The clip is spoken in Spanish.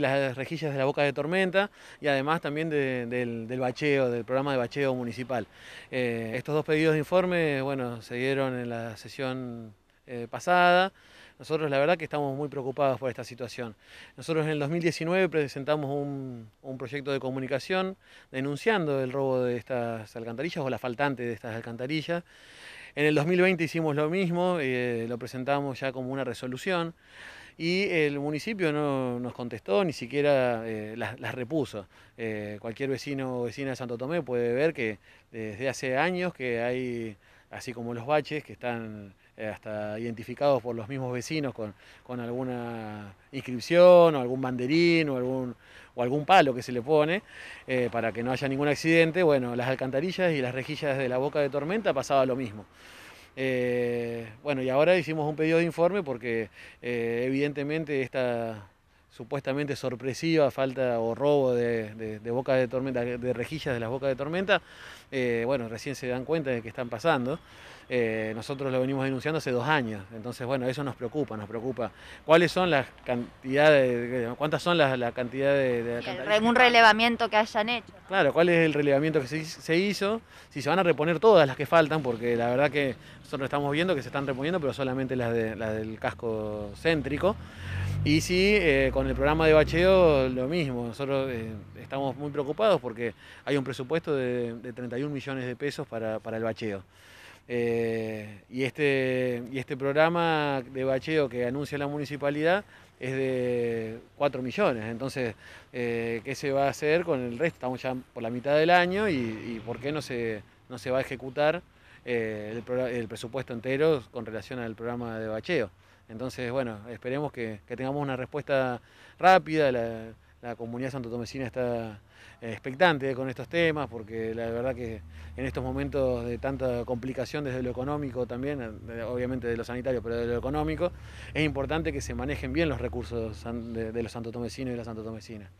las rejillas de la boca de tormenta y además también del, bacheo, del programa de bacheo municipal. Eh, estos dos pedidos de informe, bueno, se dieron en la sesión eh, pasada. Nosotros la verdad que estamos muy preocupados por esta situación. Nosotros en el 2019 presentamos un, un proyecto de comunicación denunciando el robo de estas alcantarillas o la faltante de estas alcantarillas. En el 2020 hicimos lo mismo, eh, lo presentamos ya como una resolución y el municipio no nos contestó, ni siquiera eh, las, repuso. Eh, cualquier vecino o vecina de Santo Tomé puede ver que desde hace años que hay así como los baches que están eh, hasta identificados por los mismos vecinos con, alguna inscripción o algún banderín o algún, o algún palo que se le pone eh, para que no haya ningún accidente. Bueno, las alcantarillas y las rejillas de la boca de tormenta pasaba lo mismo. Eh, bueno, y ahora hicimos un pedido de informe porque evidentemente esta supuestamente sorpresiva, falta o robo de, de, de de tormenta, de rejillas de las bocas de tormenta, eh, bueno, recién se dan cuenta de que están pasando. Eh, nosotros lo venimos denunciando hace dos años, entonces bueno, eso nos preocupa, nos preocupa. ¿Cuáles son las cantidades, cuántas son las la cantidad de... un relevamiento que hayan hecho. Claro, cuál es el relevamiento que se, se hizo, si se van a reponer todas las que faltan, porque la verdad que nosotros estamos viendo que se están reponiendo, pero solamente las, de, las del casco céntrico. Y sí, eh, con el programa de bacheo lo mismo. Nosotros eh, estamos muy preocupados porque hay un presupuesto de, 31 millones de pesos para, el bacheo. Eh, y, este, y este programa de bacheo que anuncia la municipalidad es de 4 millones. Entonces, ¿qué se va a hacer con el resto? Estamos ya por la mitad del año y, ¿por qué no se, no se va a ejecutar el presupuesto entero con relación al programa de bacheo? Entonces, bueno, esperemos que, tengamos una respuesta rápida. La, la comunidad santotomecina está eh, expectante con estos temas, porque la verdad que en estos momentos de tanta complicación desde lo económico también, eh, obviamente de lo sanitario, pero de lo económico, es importante que se manejen bien los recursos de los santotomecinos y las santotomecinas.